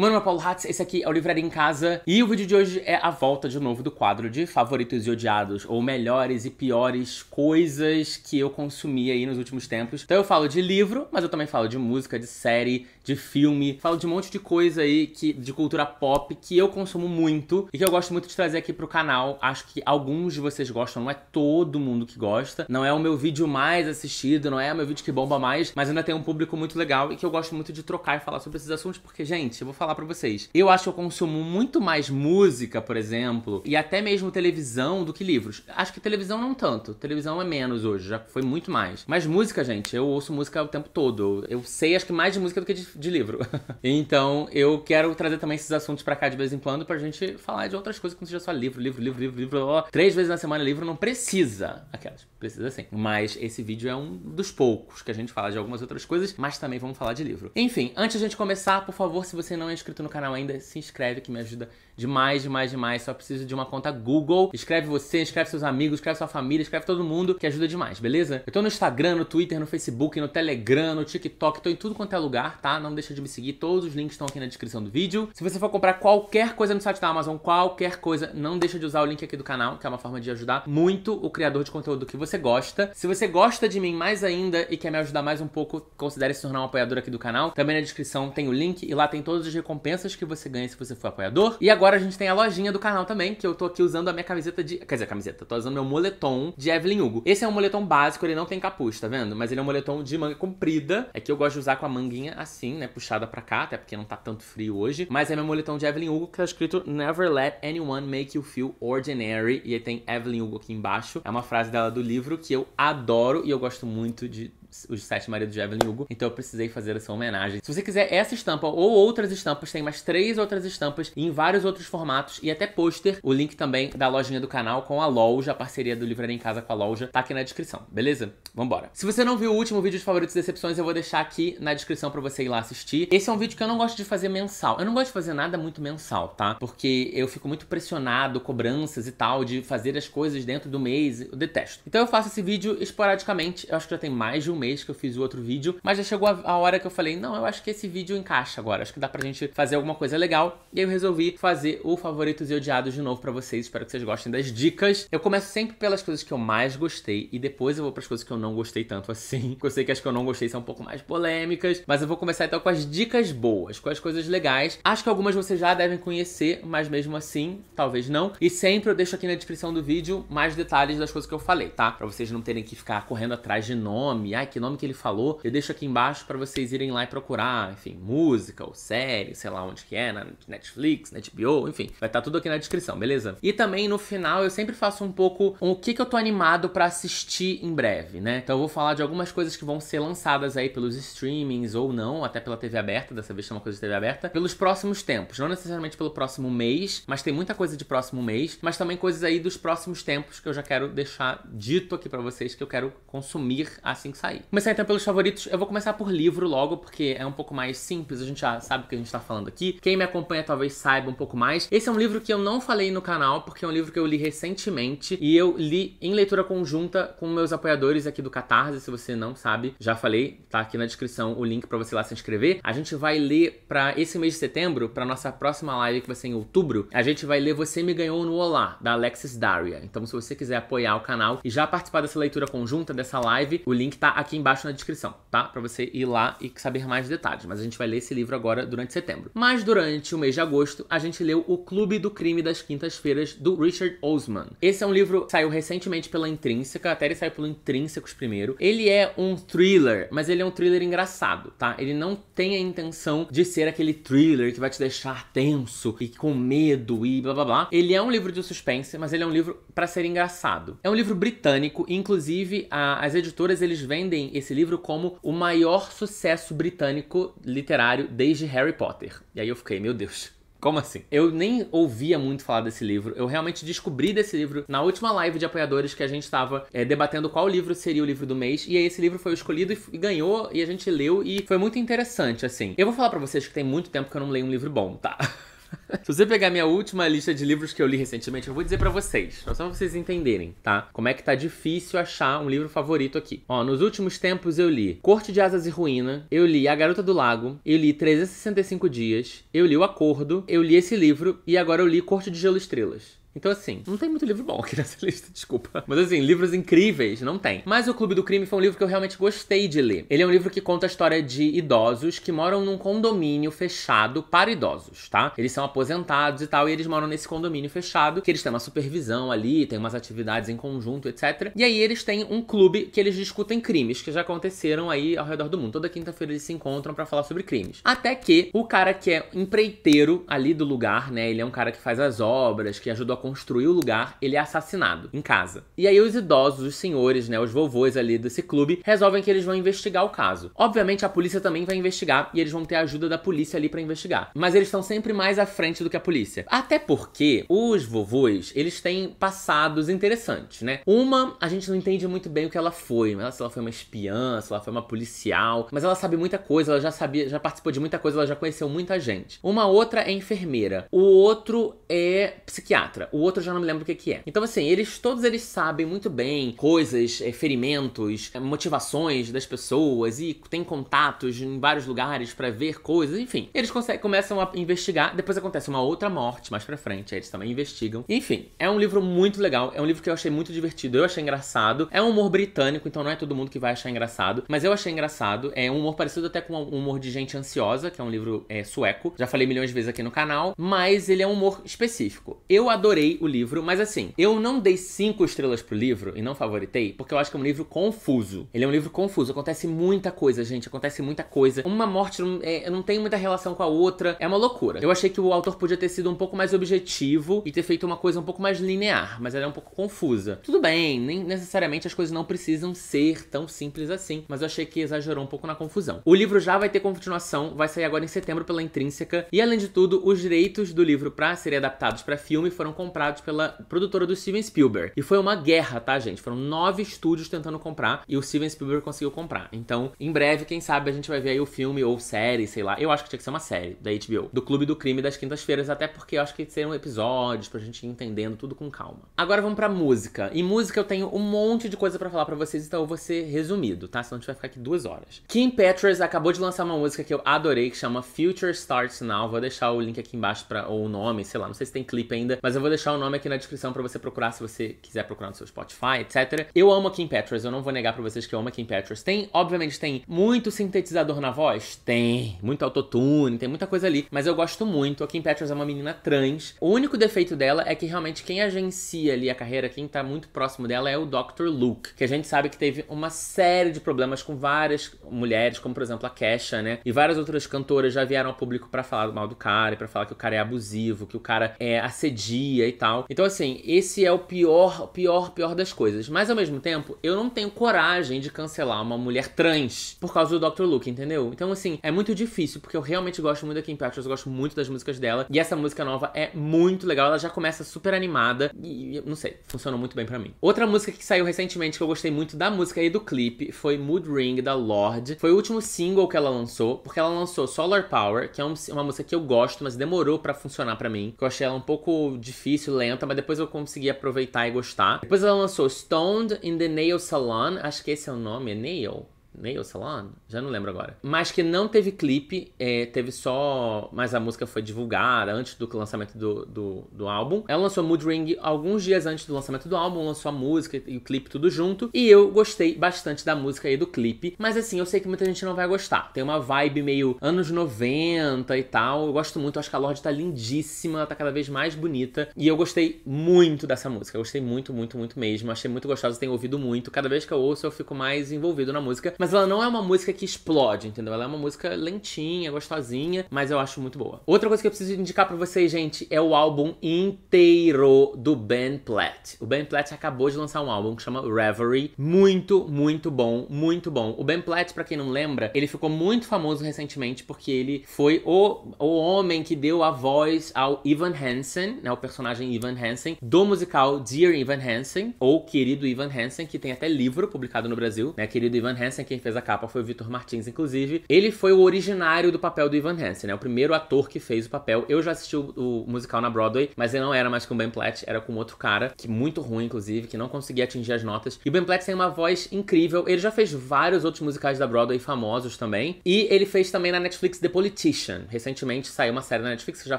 O meu nome é Paulo Hatz, esse aqui é o Livraria em Casa e o vídeo de hoje é a volta de novo do quadro de favoritos e odiados, ou melhores e piores coisas que eu consumi aí nos últimos tempos. Então eu falo de livro, mas eu também falo de música, de série, de filme, falo de um monte de coisa aí que, de cultura pop que eu consumo muito e que eu gosto muito de trazer aqui pro canal. Acho que alguns de vocês gostam, não é todo mundo que gosta, não é o meu vídeo mais assistido, não é o meu vídeo que bomba mais, mas ainda tem um público muito legal e que eu gosto muito de trocar e falar sobre esses assuntos, porque, gente, eu vou falar falar para vocês. Eu acho que eu consumo muito mais música, por exemplo, e até mesmo televisão do que livros. Acho que televisão não tanto. Televisão é menos hoje, já foi muito mais. Mas música, gente, eu ouço música o tempo todo. Eu sei acho que mais de música do que de, de livro. então, eu quero trazer também esses assuntos para cá de vez em quando pra gente falar de outras coisas que não seja só livro, livro, livro, livro, livro. Ó, três vezes na semana livro não precisa. Aquelas, precisa sim. Mas esse vídeo é um dos poucos que a gente fala de algumas outras coisas, mas também vamos falar de livro. Enfim, antes de a gente começar, por favor, se você não é inscrito no canal ainda, se inscreve que me ajuda demais, demais, demais. Só preciso de uma conta Google. Escreve você, escreve seus amigos, escreve sua família, escreve todo mundo que ajuda demais, beleza? Eu tô no Instagram, no Twitter, no Facebook, no Telegram, no TikTok, tô em tudo quanto é lugar, tá? Não deixa de me seguir, todos os links estão aqui na descrição do vídeo. Se você for comprar qualquer coisa no site da Amazon, qualquer coisa, não deixa de usar o link aqui do canal, que é uma forma de ajudar muito o criador de conteúdo que você gosta. Se você gosta de mim mais ainda e quer me ajudar mais um pouco, considere se tornar um apoiador aqui do canal. Também na descrição tem o link e lá tem todos os recompensas que você ganha se você for apoiador. E agora a gente tem a lojinha do canal também, que eu tô aqui usando a minha camiseta de. Quer dizer, camiseta, tô usando meu moletom de Evelyn Hugo. Esse é um moletom básico, ele não tem capuz, tá vendo? Mas ele é um moletom de manga comprida. É que eu gosto de usar com a manguinha assim, né? Puxada pra cá, até porque não tá tanto frio hoje. Mas é meu moletom de Evelyn Hugo que tá escrito Never Let Anyone Make You Feel Ordinary. E aí tem Evelyn Hugo aqui embaixo. É uma frase dela do livro que eu adoro e eu gosto muito de os sete maridos de Evelyn Hugo, então eu precisei fazer essa homenagem. Se você quiser essa estampa ou outras estampas, tem mais três outras estampas em vários outros formatos e até pôster. O link também da lojinha do canal com a loja, a parceria do Livraria em Casa com a loja, tá aqui na descrição, beleza? Vambora. Se você não viu o último vídeo de favoritos e decepções, eu vou deixar aqui na descrição para você ir lá assistir. Esse é um vídeo que eu não gosto de fazer mensal. Eu não gosto de fazer nada muito mensal, tá? Porque eu fico muito pressionado, cobranças e tal, de fazer as coisas dentro do mês. Eu detesto. Então eu faço esse vídeo esporadicamente. Eu acho que já tem mais de um mês que eu fiz o outro vídeo, mas já chegou a, a hora que eu falei, não, eu acho que esse vídeo encaixa agora, acho que dá pra gente fazer alguma coisa legal. E aí eu resolvi fazer o favoritos e odiados de novo para vocês, espero que vocês gostem das dicas. Eu começo sempre pelas coisas que eu mais gostei e depois eu vou para as coisas que eu não gostei tanto assim, que eu sei que as que eu não gostei são um pouco mais polêmicas, mas eu vou começar então com as dicas boas, com as coisas legais. Acho que algumas vocês já devem conhecer, mas mesmo assim, talvez não. E sempre eu deixo aqui na descrição do vídeo mais detalhes das coisas que eu falei, tá? Para vocês não terem que ficar correndo atrás de nome, ai que nome que ele falou, eu deixo aqui embaixo para vocês irem lá e procurar, enfim, música ou série, sei lá onde que é, na Netflix, na HBO, enfim, vai estar tá tudo aqui na descrição, beleza? E também no final eu sempre faço um pouco o que que eu tô animado para assistir em breve, né? Então eu vou falar de algumas coisas que vão ser lançadas aí pelos streamings ou não, até pela TV aberta, dessa vez tem uma coisa de TV aberta, pelos próximos tempos, não necessariamente pelo próximo mês, mas tem muita coisa de próximo mês, mas também coisas aí dos próximos tempos que eu já quero deixar dito aqui para vocês que eu quero consumir assim que sair sair. Começar então pelos favoritos, eu vou começar por livro logo, porque é um pouco mais simples, a gente já sabe o que a gente tá falando aqui. Quem me acompanha talvez saiba um pouco mais. Esse é um livro que eu não falei no canal, porque é um livro que eu li recentemente e eu li em leitura conjunta com meus apoiadores aqui do Catarse, se você não sabe, já falei, tá aqui na descrição o link para você lá se inscrever. A gente vai ler para esse mês de setembro, para nossa próxima live que vai ser em outubro, a gente vai ler Você Me Ganhou no Olá, da Alexis Daria. Então se você quiser apoiar o canal e já participar dessa leitura conjunta, dessa live, o link tá aqui aqui embaixo na descrição, tá? Para você ir lá e saber mais detalhes. Mas a gente vai ler esse livro agora durante setembro. Mas durante o mês de agosto, a gente leu O Clube do Crime das Quintas-Feiras, do Richard Osman. Esse é um livro que saiu recentemente pela Intrínseca, até ele saiu pelo Intrínsecos primeiro. Ele é um thriller, mas ele é um thriller engraçado, tá? Ele não tem a intenção de ser aquele thriller que vai te deixar tenso e com medo e blá blá blá. Ele é um livro de suspense, mas ele é um livro para ser engraçado. É um livro britânico, inclusive a, as editoras eles vendem defendem esse livro como o maior sucesso britânico literário desde Harry Potter. E aí eu fiquei, meu Deus. Como assim? Eu nem ouvia muito falar desse livro. Eu realmente descobri desse livro na última live de apoiadores que a gente estava é, eh, debatendo qual livro seria o livro do mês. E aí esse livro foi escolhido e, e ganhou, e a gente leu, e foi muito interessante, assim. Eu vou falar para vocês que tem muito tempo que eu não leio um livro bom, tá? Se você pegar minha última lista de livros que eu li recentemente, eu vou dizer para vocês, só pra vocês entenderem, tá? Como é que tá difícil achar um livro favorito aqui. Ó, nos últimos tempos eu li Corte de Asas e Ruína, eu li A Garota do Lago, eu li 365 Dias, eu li O Acordo, eu li esse livro e agora eu li Corte de Gelo e Estrelas. Então, assim, não tem muito livro bom aqui nessa lista, desculpa. Mas, assim, livros incríveis, não tem. Mas O Clube do Crime foi um livro que eu realmente gostei de ler. Ele é um livro que conta a história de idosos que moram num condomínio fechado para idosos, tá? Eles são aposentados e tal, e eles moram nesse condomínio fechado, que eles têm uma supervisão ali, tem umas atividades em conjunto, etc. E aí eles têm um clube que eles discutem crimes que já aconteceram aí ao redor do mundo. Toda quinta-feira eles se encontram para falar sobre crimes. Até que o cara que é empreiteiro ali do lugar, né? Ele é um cara que faz as obras, que ajudou a construir o lugar, ele é assassinado em casa. E aí os idosos, os senhores, né, os vovôs ali desse clube, resolvem que eles vão investigar o caso. Obviamente a polícia também vai investigar e eles vão ter a ajuda da polícia ali para investigar. Mas eles estão sempre mais à frente do que a polícia. Até porque os vovôs, eles têm passados interessantes, né? Uma, a gente não entende muito bem o que ela foi, mas se ela foi uma espiã, se ela foi uma policial, mas ela sabe muita coisa, ela já sabia, já participou de muita coisa, ela já conheceu muita gente. Uma outra é enfermeira, o outro é psiquiatra o outro já não me lembro o que, que é. Então, assim, eles todos eles sabem muito bem coisas, é, ferimentos, é, motivações das pessoas e tem contatos em vários lugares para ver coisas, enfim. Eles começam a investigar, depois acontece uma outra morte mais pra frente, aí eles também investigam. Enfim, é um livro muito legal, é um livro que eu achei muito divertido, eu achei engraçado. É um humor britânico, então não é todo mundo que vai achar engraçado, mas eu achei engraçado. É um humor parecido até com o humor de Gente Ansiosa, que é um livro é, sueco, já falei milhões de vezes aqui no canal, mas ele é um humor específico. Eu adorei adorei o livro, mas assim, eu não dei cinco estrelas pro livro e não favoritei, porque eu acho que é um livro confuso. Ele é um livro confuso, acontece muita coisa, gente, acontece muita coisa. Uma morte não, é, não tem muita relação com a outra, é uma loucura. Eu achei que o autor podia ter sido um pouco mais objetivo e ter feito uma coisa um pouco mais linear, mas ela é um pouco confusa. Tudo bem, nem necessariamente as coisas não precisam ser tão simples assim, mas eu achei que exagerou um pouco na confusão. O livro já vai ter continuação, vai sair agora em setembro pela Intrínseca, e além de tudo, os direitos do livro para serem adaptados para filme foram comprados comprados pela produtora do Steven Spielberg. E foi uma guerra, tá, gente? Foram nove estúdios tentando comprar e o Steven Spielberg conseguiu comprar. Então, em breve, quem sabe a gente vai ver aí o filme ou série, sei lá. Eu acho que tinha que ser uma série da HBO, do Clube do Crime das quintas-feiras, até porque eu acho que seriam episódios pra gente ir entendendo tudo com calma. Agora vamos pra música. Em música eu tenho um monte de coisa para falar para vocês, então eu vou ser resumido, tá? Senão a gente vai ficar aqui duas horas. Kim Petras acabou de lançar uma música que eu adorei, que chama Future Starts Now. Vou deixar o link aqui embaixo para o nome, sei lá, não sei se tem clipe ainda, mas eu vou deixar deixar o nome aqui na descrição para você procurar se você quiser procurar no seu Spotify, etc. Eu amo a Kim Petras, eu não vou negar para vocês que eu amo a Kim Petras. Tem, obviamente, tem muito sintetizador na voz? Tem. Muito autotune, tem muita coisa ali. Mas eu gosto muito. A Kim Petras é uma menina trans. O único defeito dela é que realmente quem agencia ali a carreira, quem tá muito próximo dela é o Dr. Luke, que a gente sabe que teve uma série de problemas com várias mulheres, como por exemplo a Kesha, né? E várias outras cantoras já vieram ao público para falar do mal do cara, para falar que o cara é abusivo, que o cara é assedia e tal. Então, assim, esse é o pior, pior, pior das coisas. Mas ao mesmo tempo, eu não tenho coragem de cancelar uma mulher trans por causa do Dr. Luke, entendeu? Então, assim, é muito difícil, porque eu realmente gosto muito da Kim Petras, eu gosto muito das músicas dela. E essa música nova é muito legal, ela já começa super animada e, não sei, funcionou muito bem para mim. Outra música que saiu recentemente que eu gostei muito da música e do clipe foi Mood Ring da Lorde. Foi o último single que ela lançou, porque ela lançou Solar Power, que é uma música que eu gosto, mas demorou para funcionar para mim, que eu achei ela um pouco difícil início lenta, mas depois eu consegui aproveitar e gostar. Depois ela lançou Stoned in the Nail Salon, acho que esse é o nome, é Nail? Nail Salon? Já não lembro agora. Mas que não teve clipe, é, teve só. Mas a música foi divulgada antes do lançamento do, do, do, álbum. Ela lançou Mood Ring alguns dias antes do lançamento do álbum, lançou a música e o clipe tudo junto. E eu gostei bastante da música e do clipe. Mas assim, eu sei que muita gente não vai gostar. Tem uma vibe meio anos 90 e tal. Eu gosto muito, acho que a Lorde tá lindíssima, ela tá cada vez mais bonita. E eu gostei muito dessa música. Eu gostei muito, muito, muito mesmo. Achei muito gostosa, tenho ouvido muito. Cada vez que eu ouço, eu fico mais envolvido na música. Mas ela não é uma música que explode, entendeu? Ela é uma música lentinha, gostosinha, mas eu acho muito boa. Outra coisa que eu preciso indicar para vocês, gente, é o álbum inteiro do Ben Platt. O Ben Platt acabou de lançar um álbum que chama Reverie. Muito, muito bom, muito bom. O Ben Platt, para quem não lembra, ele ficou muito famoso recentemente porque ele foi o, o homem que deu a voz ao Ivan Hansen, né, o personagem Ivan Hansen, do musical Dear Ivan Hansen, ou Querido Ivan Hansen, que tem até livro publicado no Brasil, né, Querido Ivan Hansen, quem fez a capa foi o Vitor Martins, inclusive. Ele foi o originário do papel do Ivan Hansen, né? O primeiro ator que fez o papel. Eu já assisti o, o musical na Broadway, mas ele não era mais com o Ben Platt, era com outro cara, que muito ruim, inclusive, que não conseguia atingir as notas. E o Ben Platt tem uma voz incrível. Ele já fez vários outros musicais da Broadway famosos também. E ele fez também na Netflix The Politician. Recentemente saiu uma série na Netflix que já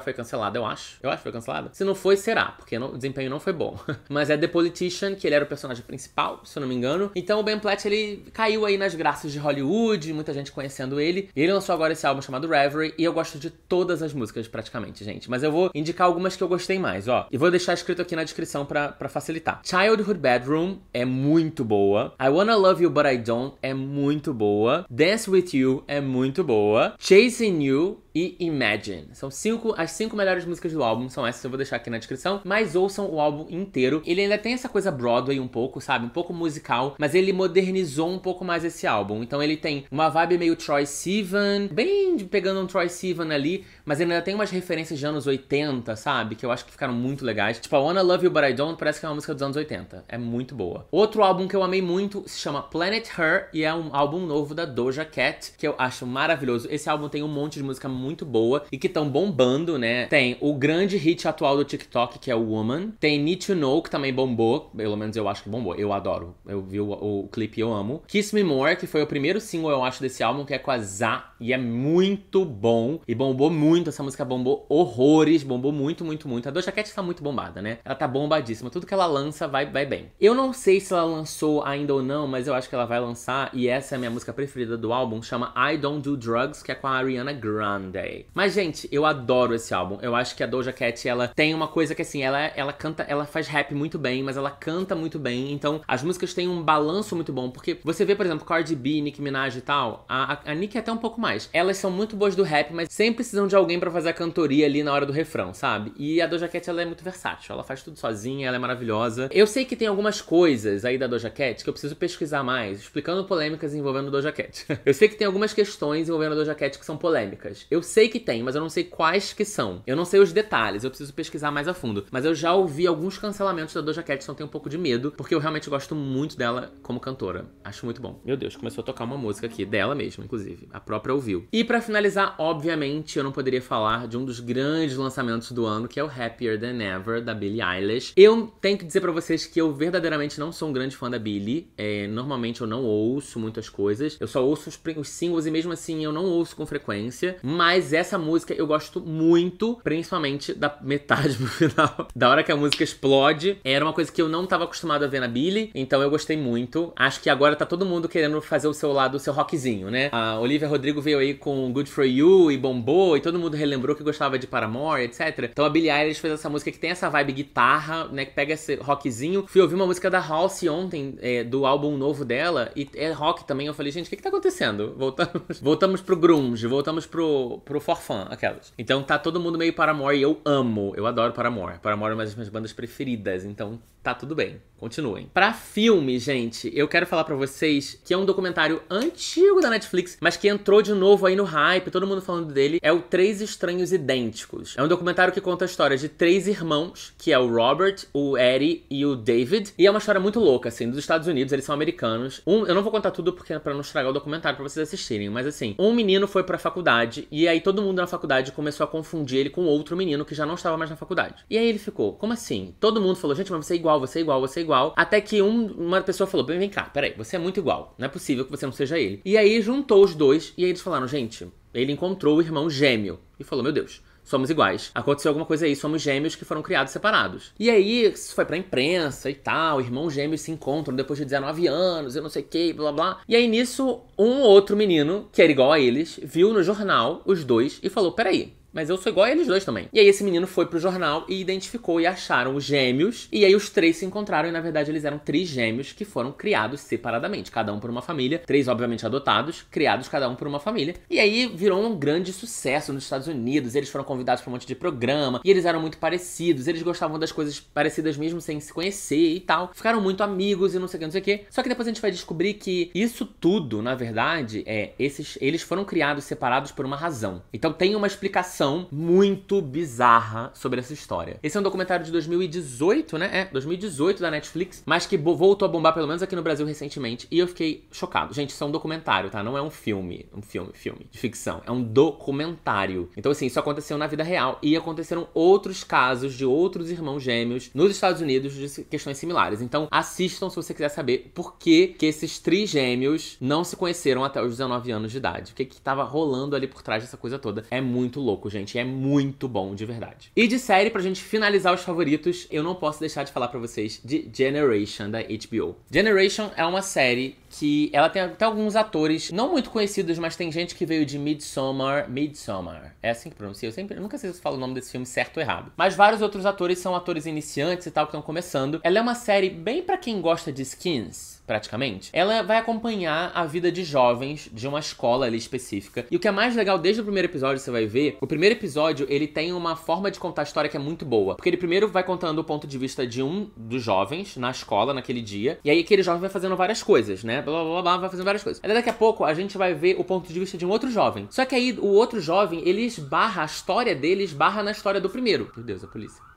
foi cancelada, eu acho. Eu acho que foi cancelada. Se não foi, será, porque não, o desempenho não foi bom. mas é The Politician, que ele era o personagem principal, se eu não me engano. Então o Ben Platt, ele caiu aí nas graças de Hollywood, muita gente conhecendo ele. Ele lançou agora esse álbum chamado Reverie e eu gosto de todas as músicas praticamente, gente. Mas eu vou indicar algumas que eu gostei mais, ó. E vou deixar escrito aqui na descrição para facilitar. Childhood Bedroom é muito boa. I Wanna Love You But I Don't é muito boa. Dance With You é muito boa. Chasing You e Imagine. São cinco, as cinco melhores músicas do álbum, são essas, eu vou deixar aqui na descrição, mas ouçam o álbum inteiro. Ele ainda tem essa coisa Broadway um pouco, sabe? Um pouco musical, mas ele modernizou um pouco mais esse álbum. Então ele tem uma vibe meio Troy Sivan, bem pegando um Troy Sivan ali, mas ele ainda tem umas referências de anos 80, sabe? Que eu acho que ficaram muito legais. Tipo, a Wanna Love You But I Don't parece que é uma música dos anos 80. É muito boa. Outro álbum que eu amei muito se chama Planet Her e é um álbum novo da Doja Cat, que eu acho maravilhoso. Esse álbum tem um monte de música muito muito boa e que estão bombando, né? Tem o grande hit atual do TikTok, que é o Woman. Tem Need to Know, que também bombou. Pelo menos eu acho que bombou. Eu adoro. Eu vi o, o clipe e eu amo. Kiss Me More, que foi o primeiro single, eu acho, desse álbum, que é com a Zá e é muito bom. E bombou muito. Essa música bombou horrores. Bombou muito, muito, muito. A Doja Cat tá muito bombada, né? Ela tá bombadíssima. Tudo que ela lança vai, vai bem. Eu não sei se ela lançou ainda ou não, mas eu acho que ela vai lançar. E essa é a minha música preferida do álbum. Chama I Don't Do Drugs, que é com a Ariana Grande. Mas, gente, eu adoro esse álbum. Eu acho que a Doja Cat, ela tem uma coisa que, assim, ela, ela canta, ela faz rap muito bem, mas ela canta muito bem. Então, as músicas têm um balanço muito bom. Porque você vê, por exemplo, Cardi B, Nicki Minaj e tal. A, a, a Nicki é até um pouco mais mais. Elas são muito boas do rap, mas sempre precisam de alguém para fazer a cantoria ali na hora do refrão, sabe? E a Doja Cat, ela é muito versátil. Ela faz tudo sozinha, ela é maravilhosa. Eu sei que tem algumas coisas aí da Doja Cat que eu preciso pesquisar mais, explicando polêmicas envolvendo a Doja Cat. eu sei que tem algumas questões envolvendo a Doja Cat que são polêmicas. Eu sei que tem, mas eu não sei quais que são. Eu não sei os detalhes, eu preciso pesquisar mais a fundo. Mas eu já ouvi alguns cancelamentos da Doja Cat, então tenho um pouco de medo, porque eu realmente gosto muito dela como cantora. Acho muito bom. Meu Deus, começou a tocar uma música aqui, dela mesma, inclusive. A própria viu. E para finalizar, obviamente, eu não poderia falar de um dos grandes lançamentos do ano, que é o Happier Than Ever, da Billie Eilish. Eu tenho que dizer para vocês que eu verdadeiramente não sou um grande fã da Billie. É, normalmente eu não ouço muitas coisas. Eu só ouço os, os singles e mesmo assim eu não ouço com frequência. Mas essa música eu gosto muito, principalmente da metade pro final. Da hora que a música explode. Era uma coisa que eu não tava acostumado a ver na Billie, então eu gostei muito. Acho que agora tá todo mundo querendo fazer o seu lado, o seu rockzinho, né? A Olivia Rodrigo veio veio aí com Good For You e bombou, e todo mundo relembrou que gostava de Paramore, etc. Então a Billie Eilish fez essa música que tem essa vibe guitarra, né, que pega esse rockzinho. Fui ouvir uma música da Halsey ontem, é, do álbum novo dela, e é rock também. Eu falei, gente, o que que tá acontecendo? Voltamos, voltamos pro grunge, voltamos pro, pro forfã, aquelas. Então tá todo mundo meio Paramore, e eu amo, eu adoro Paramore. Paramore é uma das minhas bandas preferidas, então Tá tudo bem. Continuem. Para filme, gente, eu quero falar para vocês que é um documentário antigo da Netflix, mas que entrou de novo aí no hype, todo mundo falando dele. É o Três Estranhos Idênticos. É um documentário que conta a história de três irmãos, que é o Robert, o Eddie e o David. E é uma história muito louca, assim, dos Estados Unidos, eles são americanos. Um, eu não vou contar tudo porque é para não estragar o documentário para vocês assistirem, mas assim, um menino foi para faculdade e aí todo mundo na faculdade começou a confundir ele com outro menino que já não estava mais na faculdade. E aí ele ficou, como assim? Todo mundo falou, gente, mas você é igual igual, você é igual, você é igual. Até que um, uma pessoa falou: bem, vem cá, peraí, você é muito igual. Não é possível que você não seja ele. E aí juntou os dois e aí eles falaram: gente, ele encontrou o irmão gêmeo. E falou: meu Deus somos iguais. Aconteceu alguma coisa aí, somos gêmeos que foram criados separados. E aí, isso foi pra imprensa e tal, irmãos gêmeos se encontram depois de 19 anos, eu não sei o que, blá blá. E aí, nisso, um outro menino, que era igual a eles, viu no jornal os dois e falou: peraí, mas eu sou igual a eles dois também. E aí esse menino foi pro jornal e identificou e acharam os gêmeos. E aí os três se encontraram e na verdade eles eram três gêmeos que foram criados separadamente, cada um por uma família. Três, obviamente, adotados, criados cada um por uma família. E aí virou um grande sucesso nos Estados Unidos. Eles foram convidados para um monte de programa e eles eram muito parecidos. Eles gostavam das coisas parecidas mesmo sem se conhecer e tal. Ficaram muito amigos e não sei o que, não sei o que. Só que depois a gente vai descobrir que isso tudo, na verdade, é esses eles foram criados separados por uma razão. Então tem uma explicação versão muito bizarra sobre essa história. Esse é um documentário de 2018, né? É, 2018 da Netflix, mas que voltou a bombar pelo menos aqui no Brasil recentemente e eu fiquei chocado. Gente, isso é um documentário, tá? Não é um filme, um filme, filme de ficção. É um documentário. Então assim, isso aconteceu na vida real e aconteceram outros casos de outros irmãos gêmeos nos Estados Unidos de questões similares. Então assistam se você quiser saber por que que esses trigêmeos não se conheceram até os 19 anos de idade. O que que tava rolando ali por trás dessa coisa toda? É muito louco, gente. É muito bom, de verdade. E de série, pra gente finalizar os favoritos, eu não posso deixar de falar para vocês de Generation, da HBO. Generation é uma série que ela tem até alguns atores não muito conhecidos, mas tem gente que veio de Midsommar. Midsommar. É assim que pronuncia. Eu, sempre, eu nunca sei se eu falo o nome desse filme certo ou errado. Mas vários outros atores são atores iniciantes e tal, que estão começando. Ela é uma série bem para quem gosta de skins praticamente, ela vai acompanhar a vida de jovens de uma escola ali específica. E o que é mais legal desde o primeiro episódio, você vai ver, o primeiro episódio ele tem uma forma de contar a história que é muito boa. Porque ele primeiro vai contando o ponto de vista de um dos jovens na escola naquele dia. E aí aquele jovem vai fazendo várias coisas, né? Blá blá blá, blá vai fazendo várias coisas. Aí daqui a pouco a gente vai ver o ponto de vista de um outro jovem. Só que aí o outro jovem, ele esbarra, a história dele barra na história do primeiro. Meu Deus, a polícia.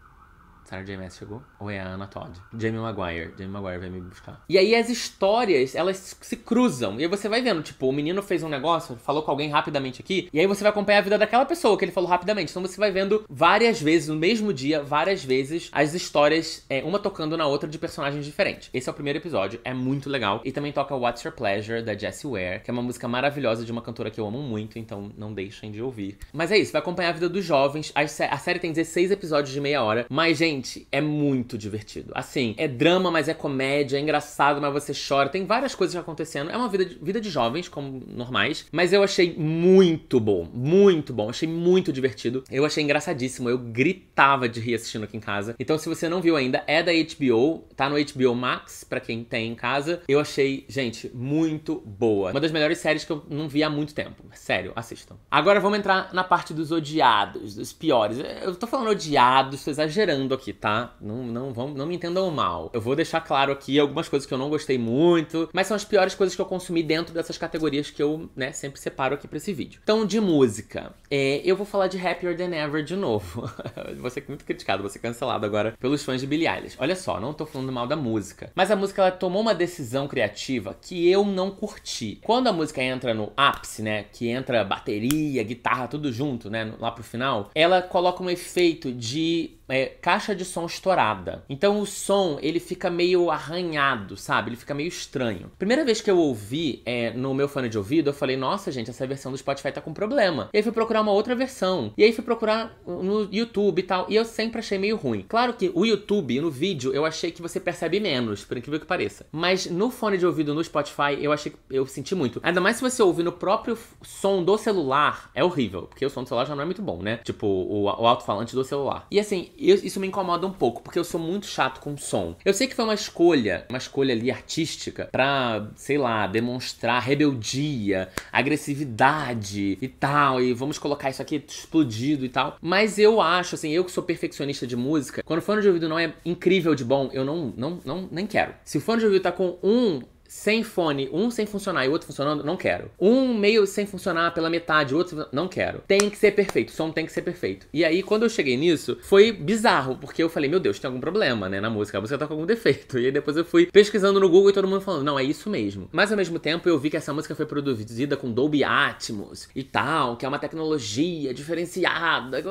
Sarah James chegou? Ou é a Anna Todd? Jamie Maguire. Jamie Maguire vai me buscar. E aí as histórias, elas se cruzam. E aí você vai vendo, tipo, o menino fez um negócio, falou com alguém rapidamente aqui, e aí você vai acompanhar a vida daquela pessoa que ele falou rapidamente. Então você vai vendo várias vezes, no mesmo dia, várias vezes, as histórias, é, uma tocando na outra de personagens diferentes. Esse é o primeiro episódio, é muito legal. E também toca What's Your Pleasure, da Jessie Ware, que é uma música maravilhosa de uma cantora que eu amo muito, então não deixem de ouvir. Mas é isso, vai acompanhar a vida dos jovens. A, a série tem 16 episódios de meia hora, mas, gente, Gente, é muito divertido. Assim, é drama, mas é comédia, é engraçado, mas você chora. Tem várias coisas acontecendo. É uma vida de, vida de jovens, como normais. Mas eu achei muito bom. Muito bom. Achei muito divertido. Eu achei engraçadíssimo. Eu gritava de rir assistindo aqui em casa. Então, se você não viu ainda, é da HBO. Tá no HBO Max, para quem tem em casa. Eu achei, gente, muito boa. Uma das melhores séries que eu não vi há muito tempo. Sério, assistam. Agora vamos entrar na parte dos odiados, dos piores. Eu tô falando odiados, tô exagerando aqui aqui, tá? Não, não, vão, não me entendam mal. Eu vou deixar claro aqui algumas coisas que eu não gostei muito, mas são as piores coisas que eu consumi dentro dessas categorias que eu, né, sempre separo aqui pra esse vídeo. Então, de música, é, eu vou falar de Happier Than Ever de novo. vou ser muito criticado, vou ser cancelado agora pelos fãs de Billie Eilish. Olha só, não tô falando mal da música, mas a música ela tomou uma decisão criativa que eu não curti. Quando a música entra no ápice, né, que entra bateria, guitarra, tudo junto, né, lá pro final, ela coloca um efeito de é, caixa de som estourada. Então o som ele fica meio arranhado, sabe? Ele fica meio estranho. Primeira vez que eu ouvi é, no meu fone de ouvido, eu falei, nossa gente, essa versão do Spotify tá com problema. E aí fui procurar uma outra versão. E aí fui procurar no YouTube e tal. E eu sempre achei meio ruim. Claro que o YouTube, no vídeo, eu achei que você percebe menos, por incrível que pareça. Mas no fone de ouvido, no Spotify, eu achei que eu senti muito. Ainda mais se você ouvir no próprio som do celular, é horrível. Porque o som do celular já não é muito bom, né? Tipo, o, o alto-falante do celular. E assim, eu, isso me incomoda um pouco, porque eu sou muito chato com som. Eu sei que foi uma escolha, uma escolha ali artística, pra, sei lá, demonstrar rebeldia, agressividade e tal, e vamos colocar isso aqui explodido e tal. Mas eu acho, assim, eu que sou perfeccionista de música, quando o fone de ouvido não é incrível de bom, eu não, não, não nem quero. Se o fone de ouvido tá com um sem fone, um sem funcionar e o outro funcionando, não quero. Um meio sem funcionar pela metade, o outro não quero. Tem que ser perfeito, o som tem que ser perfeito. E aí, quando eu cheguei nisso, foi bizarro, porque eu falei, meu Deus, tem algum problema, né, na música. A música tá com algum defeito. E aí depois eu fui pesquisando no Google e todo mundo falando, não, é isso mesmo. Mas ao mesmo tempo eu vi que essa música foi produzida com Dolby Atmos e tal, que é uma tecnologia diferenciada.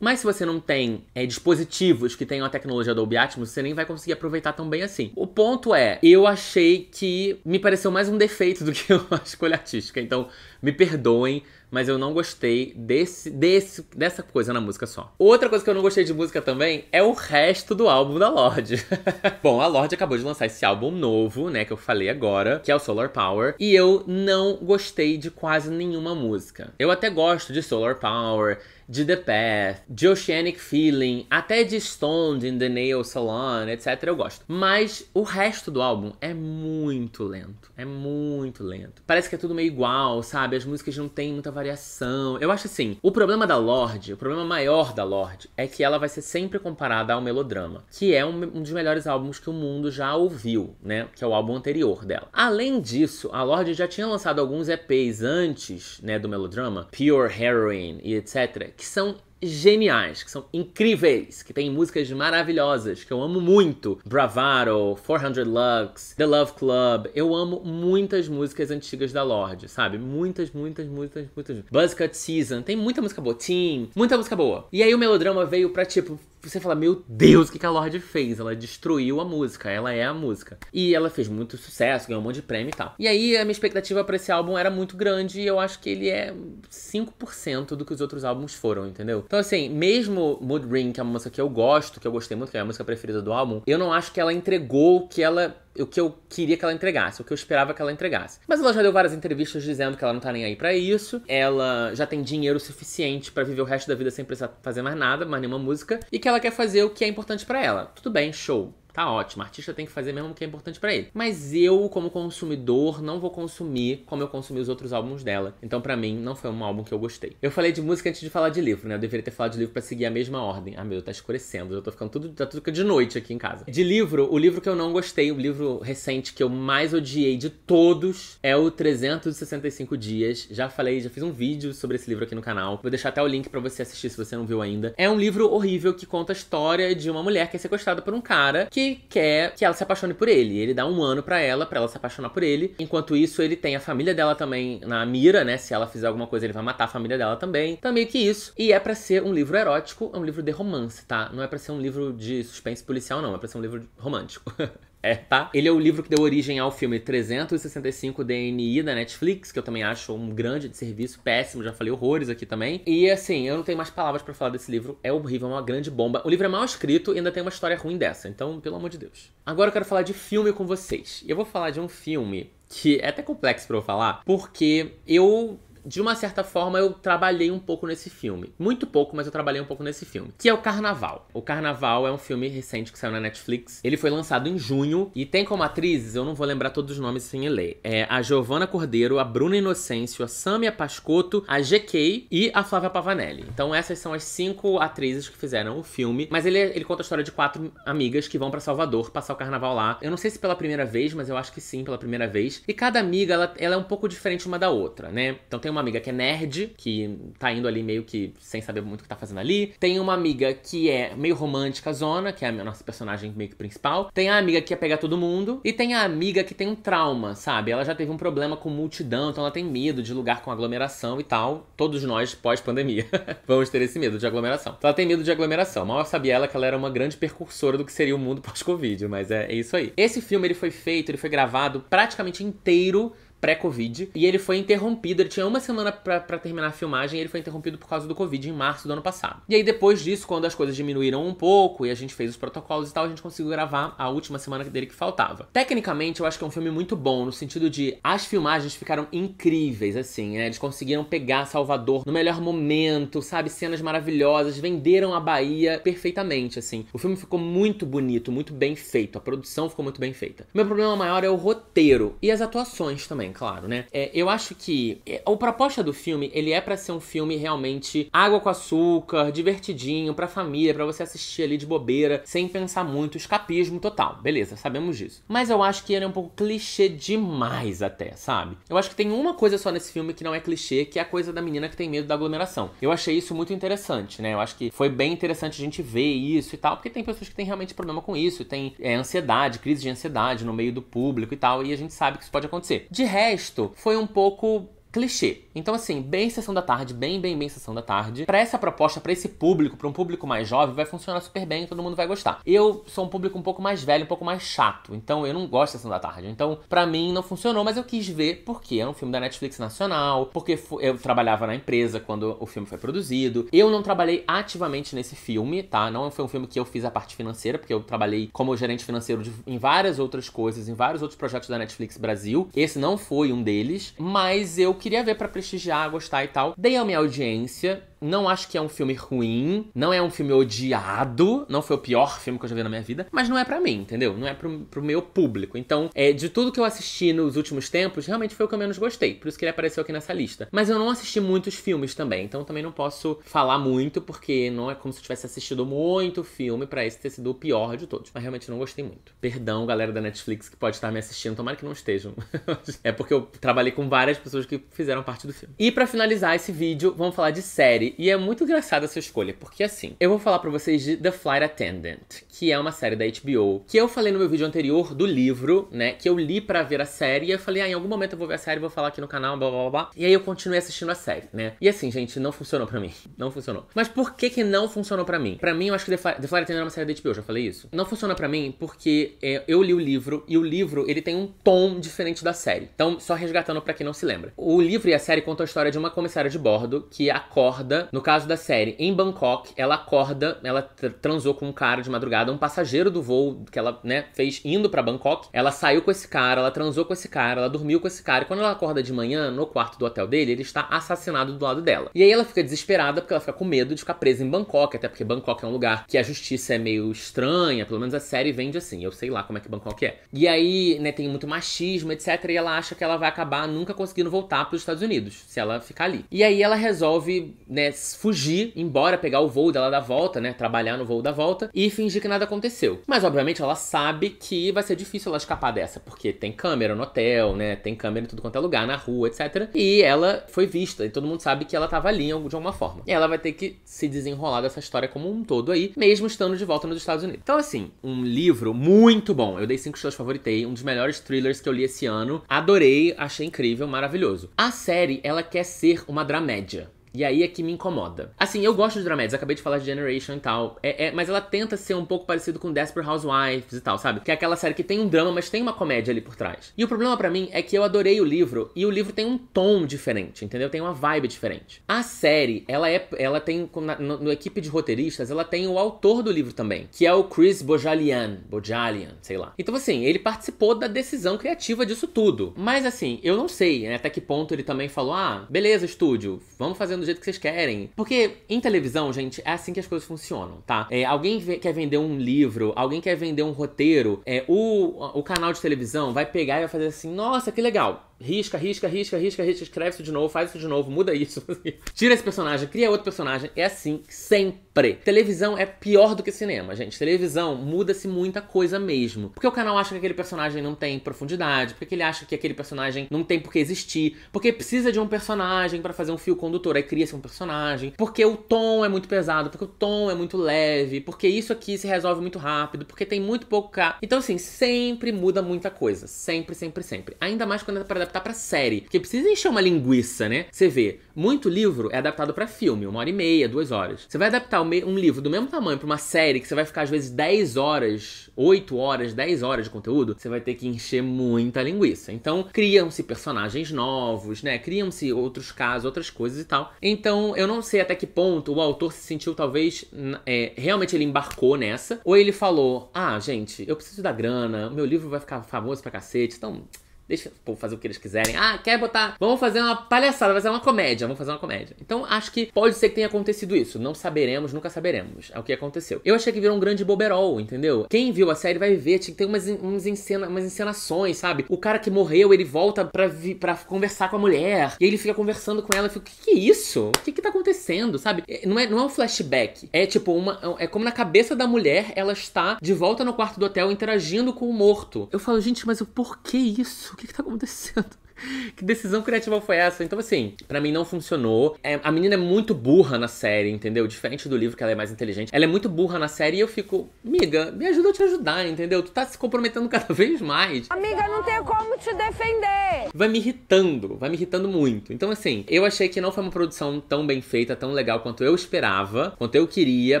Mas se você não tem é, dispositivos que tenham a tecnologia Dolby Atmos, você nem vai conseguir aproveitar tão bem assim. O ponto é, eu achei que me pareceu mais um defeito do que uma escolha artística. Então, me perdoem, mas eu não gostei desse, desse, dessa coisa na música só. Outra coisa que eu não gostei de música também é o resto do álbum da Lorde. Bom, a Lorde acabou de lançar esse álbum novo, né, que eu falei agora, que é o Solar Power, e eu não gostei de quase nenhuma música. Eu até gosto de Solar Power, de The Path, de Oceanic Feeling, até de Stoned in the Nail Salon, etc. Eu gosto. Mas o resto do álbum é muito lento. É muito lento. Parece que é tudo meio igual, sabe? As músicas não têm muita variação. Eu acho assim, o problema da Lorde, o problema maior da Lorde, é que ela vai ser sempre comparada ao Melodrama, que é um, um dos melhores álbuns que o mundo já ouviu, né? Que é o álbum anterior dela. Além disso, a Lorde já tinha lançado alguns EPs antes, né, do Melodrama, Pure Heroine e etc que são geniais, que são incríveis, que tem músicas maravilhosas, que eu amo muito. Bravado, 400 Lux, The Love Club. Eu amo muitas músicas antigas da Lorde, sabe? Muitas, muitas, muitas, muitas. Buzzcut Season, tem muita música boa. Team, muita música boa. E aí o melodrama veio pra tipo, você fala, meu Deus, o que, a Lorde fez? Ela destruiu a música, ela é a música. E ela fez muito sucesso, ganhou um monte de prêmio e tal. E aí a minha expectativa para esse álbum era muito grande e eu acho que ele é 5% do que os outros álbuns foram, entendeu? Então assim, mesmo Mood Ring, que é uma música que eu gosto, que eu gostei muito, que é a música preferida do álbum, eu não acho que ela entregou o que ela o que eu queria que ela entregasse, o que eu esperava que ela entregasse. Mas ela já deu várias entrevistas dizendo que ela não tá nem aí para isso, ela já tem dinheiro suficiente para viver o resto da vida sem precisar fazer mais nada, mais nenhuma música, e que ela quer fazer o que é importante para ela. Tudo bem, show tá ótimo. O artista tem que fazer mesmo o que é importante para ele. Mas eu, como consumidor, não vou consumir como eu consumi os outros álbuns dela. Então, para mim, não foi um álbum que eu gostei. Eu falei de música antes de falar de livro, né? Eu deveria ter falado de livro para seguir a mesma ordem. Ah, meu, tá escurecendo. Já tô ficando tudo, tá tudo de noite aqui em casa. De livro, o livro que eu não gostei, o livro recente que eu mais odiei de todos é o 365 Dias. Já falei, já fiz um vídeo sobre esse livro aqui no canal. Vou deixar até o link para você assistir se você não viu ainda. É um livro horrível que conta a história de uma mulher que é sequestrada por um cara que quer que ela se apaixone por ele. Ele dá um ano para ela, para ela se apaixonar por ele. Enquanto isso, ele tem a família dela também na mira, né? Se ela fizer alguma coisa, ele vai matar a família dela também. Então, é meio que isso. E é para ser um livro erótico, é um livro de romance, tá? Não é para ser um livro de suspense policial, não. É pra ser um livro romântico. é, tá? Ele é o livro que deu origem ao filme 365 DNI da Netflix, que eu também acho um grande serviço, péssimo, já falei horrores aqui também. E assim, eu não tenho mais palavras para falar desse livro, é horrível, é uma grande bomba. O livro é mal escrito e ainda tem uma história ruim dessa, então, pelo amor de Deus. Agora eu quero falar de filme com vocês. Eu vou falar de um filme que é até complexo para eu falar, porque eu de uma certa forma, eu trabalhei um pouco nesse filme. Muito pouco, mas eu trabalhei um pouco nesse filme. Que é o Carnaval. O Carnaval é um filme recente que saiu na Netflix. Ele foi lançado em junho e tem como atrizes, eu não vou lembrar todos os nomes sem ler. É a Giovanna Cordeiro, a Bruna Inocêncio, a Samia Pascotto, a GK e a Flávia Pavanelli. Então essas são as cinco atrizes que fizeram o filme. Mas ele, ele conta a história de quatro amigas que vão para Salvador passar o carnaval lá. Eu não sei se pela primeira vez, mas eu acho que sim, pela primeira vez. E cada amiga, ela, ela é um pouco diferente uma da outra, né? Então tem uma uma amiga que é nerd, que tá indo ali meio que sem saber muito o que tá fazendo ali. Tem uma amiga que é meio romântica zona, que é a nossa personagem meio que principal. Tem a amiga que quer pegar todo mundo. E tem a amiga que tem um trauma, sabe? Ela já teve um problema com multidão, então ela tem medo de lugar com aglomeração e tal. Todos nós, pós-pandemia, vamos ter esse medo de aglomeração. Então ela tem medo de aglomeração. Mal sabia ela que ela era uma grande percursora do que seria o mundo pós-Covid, mas é, é isso aí. Esse filme, ele foi feito, ele foi gravado praticamente inteiro pré-Covid. E ele foi interrompido, ele tinha uma semana para terminar a filmagem, e ele foi interrompido por causa do Covid em março do ano passado. E aí depois disso, quando as coisas diminuíram um pouco e a gente fez os protocolos e tal, a gente conseguiu gravar a última semana dele que faltava. Tecnicamente, eu acho que é um filme muito bom, no sentido de as filmagens ficaram incríveis, assim, né? Eles conseguiram pegar Salvador no melhor momento, sabe? Cenas maravilhosas, venderam a Bahia perfeitamente, assim. O filme ficou muito bonito, muito bem feito, a produção ficou muito bem feita. Meu problema maior é o roteiro e as atuações também claro, né? É, eu acho que o é, propósito proposta do filme, ele é para ser um filme realmente água com açúcar, divertidinho, pra família, para você assistir ali de bobeira, sem pensar muito, escapismo total. Beleza, sabemos disso. Mas eu acho que ele é um pouco clichê demais até, sabe? Eu acho que tem uma coisa só nesse filme que não é clichê, que é a coisa da menina que tem medo da aglomeração. Eu achei isso muito interessante, né? Eu acho que foi bem interessante a gente ver isso e tal, porque tem pessoas que têm realmente problema com isso, tem é, ansiedade, crise de ansiedade no meio do público e tal, e a gente sabe que isso pode acontecer. De resto foi um pouco clichê. Então, assim, bem sessão da tarde, bem, bem, bem sessão da tarde. Para essa proposta, para esse público, para um público mais jovem, vai funcionar super bem, todo mundo vai gostar. Eu sou um público um pouco mais velho, um pouco mais chato, então eu não gosto de sessão da tarde. Então, para mim não funcionou, mas eu quis ver porque era um filme da Netflix nacional, porque eu trabalhava na empresa quando o filme foi produzido. Eu não trabalhei ativamente nesse filme, tá? Não foi um filme que eu fiz a parte financeira, porque eu trabalhei como gerente financeiro de, em várias outras coisas, em vários outros projetos da Netflix Brasil. Esse não foi um deles, mas eu queria ver para prestigiar, gostar e tal. Dei a minha audiência. Não acho que é um filme ruim, não é um filme odiado, não foi o pior filme que eu já vi na minha vida, mas não é para mim, entendeu? Não é pro, pro meu público. Então, é, de tudo que eu assisti nos últimos tempos, realmente foi o que eu menos gostei, por isso que ele apareceu aqui nessa lista. Mas eu não assisti muitos filmes também, então também não posso falar muito, porque não é como se eu tivesse assistido muito filme para esse ter sido o pior de todos. Mas realmente não gostei muito. Perdão, galera da Netflix que pode estar me assistindo, tomara que não estejam. é porque eu trabalhei com várias pessoas que fizeram parte do filme. E para finalizar esse vídeo, vamos falar de série. E é muito engraçada essa escolha, porque assim, eu vou falar para vocês de The Flight Attendant, que é uma série da HBO, que eu falei no meu vídeo anterior do livro, né, que eu li para ver a série, e eu falei, ah, em algum momento eu vou ver a série, vou falar aqui no canal, blá blá blá. E aí eu continuei assistindo a série, né? E assim, gente, não funcionou para mim. Não funcionou. Mas por que que não funcionou para mim? Para mim, eu acho que The Flight, The Flight Attendant é uma série da HBO, já falei isso. Não funciona para mim porque é, eu li o livro e o livro, ele tem um tom diferente da série. Então, só resgatando para quem não se lembra. O o livro e a série contam a história de uma comissária de bordo que acorda, no caso da série, em Bangkok, ela acorda, ela transou com um cara de madrugada, um passageiro do voo que ela, né, fez indo para Bangkok. Ela saiu com esse cara, ela transou com esse cara, ela dormiu com esse cara. E quando ela acorda de manhã, no quarto do hotel dele, ele está assassinado do lado dela. E aí ela fica desesperada porque ela fica com medo de ficar presa em Bangkok, até porque Bangkok é um lugar que a justiça é meio estranha, pelo menos a série vende assim. Eu sei lá como é que Bangkok é. E aí, né, tem muito machismo, etc. E ela acha que ela vai acabar nunca conseguindo voltar para os Estados Unidos, se ela ficar ali. E aí ela resolve, né, fugir, embora pegar o voo dela da volta, né, trabalhar no voo da volta e fingir que nada aconteceu. Mas obviamente ela sabe que vai ser difícil ela escapar dessa, porque tem câmera no hotel, né, tem câmera em tudo quanto é lugar, na rua, etc. E ela foi vista e todo mundo sabe que ela estava ali de alguma forma. E ela vai ter que se desenrolar dessa história como um todo aí, mesmo estando de volta nos Estados Unidos. Então assim, um livro muito bom. Eu dei cinco estrelas, favoritei, um dos melhores thrillers que eu li esse ano. Adorei, achei incrível, maravilhoso. A série, ela quer ser uma dramédia. E aí é que me incomoda. Assim, eu gosto de dramédias, acabei de falar de Generation e tal. É, é, mas ela tenta ser um pouco parecido com Desperate Housewives e tal, sabe? Que é aquela série que tem um drama, mas tem uma comédia ali por trás. E o problema para mim é que eu adorei o livro e o livro tem um tom diferente, entendeu? Tem uma vibe diferente. A série, ela é. Ela tem. Na, no, no equipe de roteiristas, ela tem o autor do livro também, que é o Chris Bojalian. Bojalian, sei lá. Então, assim, ele participou da decisão criativa disso tudo. Mas assim, eu não sei né, até que ponto ele também falou: ah, beleza, estúdio, vamos fazendo jeito que vocês querem. Porque em televisão, gente, é assim que as coisas funcionam, tá? É, alguém quer vender um livro, alguém quer vender um roteiro, é, o, o canal de televisão vai pegar e vai fazer assim: nossa, que legal risca, risca, risca, risca, risca, escreve isso de novo, faz isso de novo, muda isso. Tira esse personagem, cria outro personagem. É assim sempre. Televisão é pior do que cinema, gente. Televisão muda-se muita coisa mesmo. Porque o canal acha que aquele personagem não tem profundidade, porque ele acha que aquele personagem não tem por que existir, porque precisa de um personagem para fazer um fio condutor, aí cria-se um personagem, porque o tom é muito pesado, porque o tom é muito leve, porque isso aqui se resolve muito rápido, porque tem muito pouco cá. Então, assim, sempre muda muita coisa. Sempre, sempre, sempre. Ainda mais quando é para adaptar para série. Porque precisa encher uma linguiça, né? Você vê, muito livro é adaptado para filme, uma hora e meia, duas horas. Você vai adaptar um livro do mesmo tamanho para uma série que você vai ficar às vezes 10 horas, 8 horas, 10 horas de conteúdo, você vai ter que encher muita linguiça. Então, criam-se personagens novos, né? Criam-se outros casos, outras coisas e tal. Então, eu não sei até que ponto o autor se sentiu, talvez, é, realmente ele embarcou nessa, ou ele falou: ah, gente, eu preciso da grana, meu livro vai ficar famoso pra cacete, então Deixa o povo fazer o que eles quiserem. Ah, quer botar. Vamos fazer uma palhaçada, vai ser uma comédia. Vamos fazer uma comédia. Então acho que pode ser que tenha acontecido isso. Não saberemos, nunca saberemos. É o que aconteceu. Eu achei que virou um grande boberol, entendeu? Quem viu a série vai ver. Tem umas, umas, encena, umas encenações, sabe? O cara que morreu, ele volta pra, vi, pra conversar com a mulher. E aí ele fica conversando com ela. Eu fico, o que, que é isso? O que, que tá acontecendo, sabe? É, não é, não é um flashback. É tipo uma. É, é como na cabeça da mulher, ela está de volta no quarto do hotel interagindo com o morto. Eu falo, gente, mas por que isso? o que, que tá acontecendo? que decisão criativa foi essa? Então, assim, para mim não funcionou. É, a menina é muito burra na série, entendeu? Diferente do livro, que ela é mais inteligente. Ela é muito burra na série e eu fico, amiga, me ajuda a te ajudar, entendeu? Tu tá se comprometendo cada vez mais. Amiga, não tem como te defender. Vai me irritando, vai me irritando muito. Então, assim, eu achei que não foi uma produção tão bem feita, tão legal quanto eu esperava, quanto eu queria,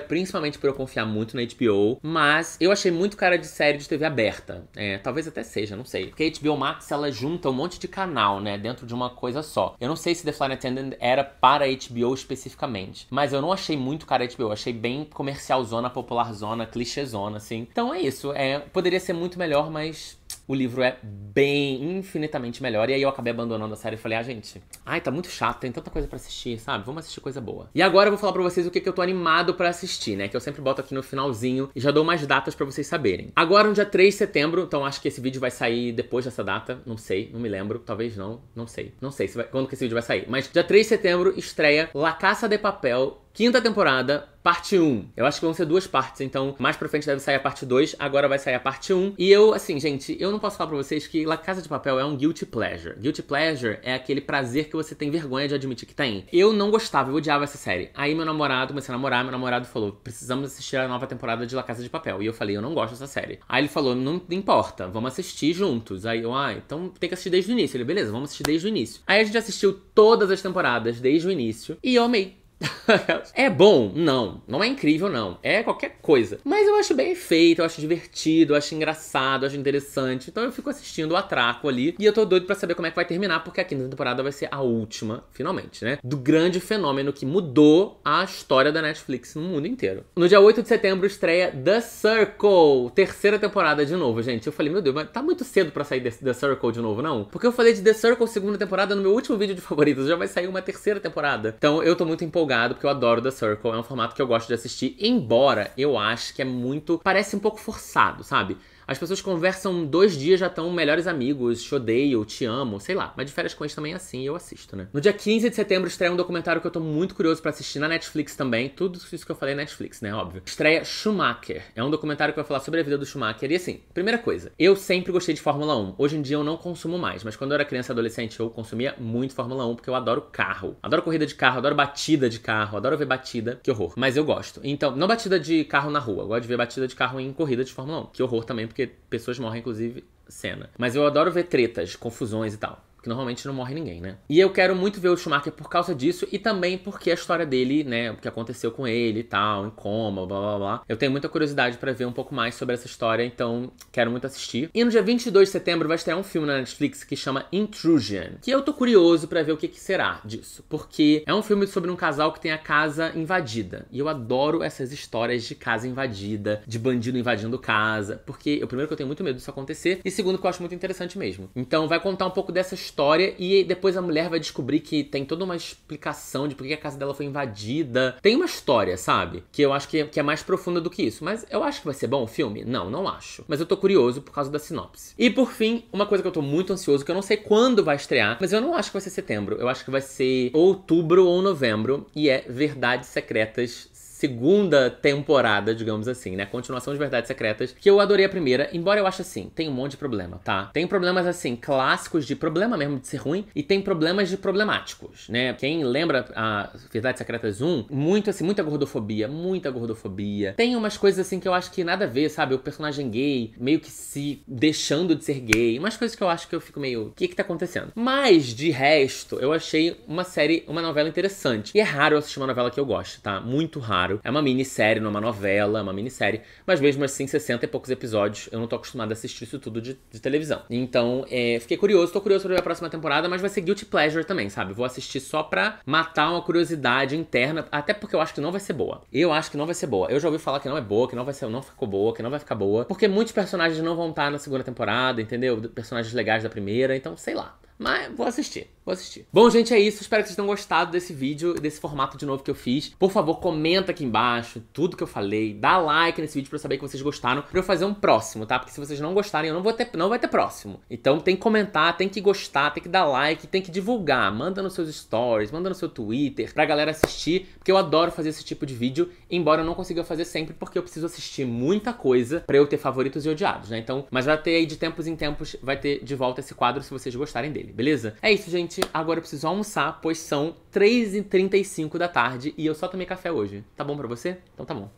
principalmente por eu confiar muito na HBO. Mas eu achei muito cara de série de TV aberta. É, talvez até seja, não sei. Porque a HBO Max, ela junta um monte de caras canal, né? Dentro de uma coisa só. Eu não sei se The Flying Attendant era para HBO especificamente, mas eu não achei muito cara HBO. Eu achei bem comercialzona, popular zona, clichêzona, assim. Então é isso. É, poderia ser muito melhor, mas o livro é bem, infinitamente melhor. E aí eu acabei abandonando a série e falei, ah, gente, ai, tá muito chato, tem tanta coisa para assistir, sabe? Vamos assistir coisa boa. E agora eu vou falar pra vocês o que, que eu tô animado para assistir, né? Que eu sempre boto aqui no finalzinho e já dou mais datas para vocês saberem. Agora, no dia 3 de setembro, então acho que esse vídeo vai sair depois dessa data, não sei, não me lembro, talvez não, não sei. Não sei se vai, quando que esse vídeo vai sair. Mas dia 3 de setembro estreia La Caça de Papel Quinta temporada, parte 1. Eu acho que vão ser duas partes, então mais pra frente deve sair a parte 2, agora vai sair a parte 1. E eu, assim, gente, eu não posso falar pra vocês que La Casa de Papel é um guilty pleasure. Guilty pleasure é aquele prazer que você tem vergonha de admitir que tem. Eu não gostava, eu odiava essa série. Aí meu namorado, comecei a namorar, meu namorado falou, precisamos assistir a nova temporada de La Casa de Papel. E eu falei, eu não gosto dessa série. Aí ele falou, não importa, vamos assistir juntos. Aí eu, ah, então tem que assistir desde o início. Ele, beleza, vamos assistir desde o início. Aí a gente assistiu todas as temporadas, desde o início, e eu amei. é bom? Não. Não é incrível, não. É qualquer coisa. Mas eu acho bem feito, eu acho divertido, eu acho engraçado, eu acho interessante. Então eu fico assistindo o atraco ali. E eu tô doido para saber como é que vai terminar, porque a quinta temporada vai ser a última, finalmente, né? Do grande fenômeno que mudou a história da Netflix no mundo inteiro. No dia 8 de setembro estreia The Circle, terceira temporada de novo, gente. Eu falei, meu Deus, mas tá muito cedo para sair The Circle de novo, não? Porque eu falei de The Circle segunda temporada no meu último vídeo de favoritos. Já vai sair uma terceira temporada. Então eu tô muito empolgado empolgado, porque eu adoro The Circle. É um formato que eu gosto de assistir, embora eu ache que é muito. Parece um pouco forçado, sabe? As pessoas conversam dois dias já estão melhores amigos, te odeio, te amo, sei lá. Mas de férias com eles também é assim, eu assisto, né? No dia 15 de setembro estreia um documentário que eu tô muito curioso para assistir na Netflix também. Tudo isso que eu falei é Netflix, né? Óbvio. Estreia Schumacher. É um documentário que vai falar sobre a vida do Schumacher. E assim, primeira coisa, eu sempre gostei de Fórmula 1. Hoje em dia eu não consumo mais, mas quando eu era criança e adolescente eu consumia muito Fórmula 1 porque eu adoro carro. Adoro corrida de carro, adoro batida de carro, adoro ver batida. Que horror. Mas eu gosto. Então, não batida de carro na rua, eu gosto de ver batida de carro em corrida de Fórmula 1. Que horror também, porque pessoas morrem, inclusive, cena. Mas eu adoro ver tretas, confusões e tal normalmente não morre ninguém, né? E eu quero muito ver o Schumacher por causa disso e também porque a história dele, né, o que aconteceu com ele e tal, em coma, blá blá blá. Eu tenho muita curiosidade para ver um pouco mais sobre essa história, então quero muito assistir. E no dia 22 de setembro vai estrear um filme na Netflix que chama Intrusion, que eu tô curioso para ver o que, que será disso, porque é um filme sobre um casal que tem a casa invadida. E eu adoro essas histórias de casa invadida, de bandido invadindo casa, porque eu primeiro que eu tenho muito medo disso acontecer e segundo que eu acho muito interessante mesmo. Então vai contar um pouco dessa história história e depois a mulher vai descobrir que tem toda uma explicação de por que a casa dela foi invadida. Tem uma história, sabe? Que eu acho que, é, que é mais profunda do que isso. Mas eu acho que vai ser bom o filme? Não, não acho. Mas eu tô curioso por causa da sinopse. E por fim, uma coisa que eu tô muito ansioso, que eu não sei quando vai estrear, mas eu não acho que vai ser setembro. Eu acho que vai ser outubro ou novembro. E é Verdades Secretas segunda temporada, digamos assim, né? Continuação de Verdades Secretas, que eu adorei a primeira, embora eu ache assim, tem um monte de problema, tá? Tem problemas assim, clássicos de problema mesmo de ser ruim, e tem problemas de problemáticos, né? Quem lembra a Verdades Secretas 1, muito assim, muita gordofobia, muita gordofobia. Tem umas coisas assim que eu acho que nada a ver, sabe? O personagem gay meio que se deixando de ser gay, umas coisas que eu acho que eu fico meio, o que que tá acontecendo? Mas, de resto, eu achei uma série, uma novela interessante. E é raro eu assistir uma novela que eu gosto, tá? Muito raro claro. É uma minissérie, não é uma novela, é uma minissérie. Mas mesmo assim, 60 e poucos episódios, eu não tô acostumado a assistir isso tudo de, de televisão. Então, é, fiquei curioso, tô curioso pra ver a próxima temporada, mas vai ser Guilty Pleasure também, sabe? Vou assistir só pra matar uma curiosidade interna, até porque eu acho que não vai ser boa. Eu acho que não vai ser boa. Eu já ouvi falar que não é boa, que não vai ser, não ficou boa, que não vai ficar boa. Porque muitos personagens não vão estar na segunda temporada, entendeu? Personagens legais da primeira, então sei lá. Mas vou assistir vou assistir. Bom, gente, é isso. Espero que vocês tenham gostado desse vídeo, desse formato de novo que eu fiz. Por favor, comenta aqui embaixo tudo que eu falei. Dá like nesse vídeo pra eu saber que vocês gostaram, pra eu fazer um próximo, tá? Porque se vocês não gostarem, eu não vou ter, não vai ter próximo. Então tem que comentar, tem que gostar, tem que dar like, tem que divulgar. Manda nos seus stories, manda no seu Twitter, pra galera assistir, porque eu adoro fazer esse tipo de vídeo, embora eu não consiga fazer sempre, porque eu preciso assistir muita coisa pra eu ter favoritos e odiados, né? Então, mas vai ter aí de tempos em tempos, vai ter de volta esse quadro se vocês gostarem dele, beleza? É isso, gente gente, agora eu preciso almoçar, pois são 3h35 da tarde e eu só tomei café hoje. Tá bom pra você? Então tá bom.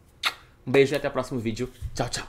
Um beijo e até o próximo vídeo. Tchau, tchau.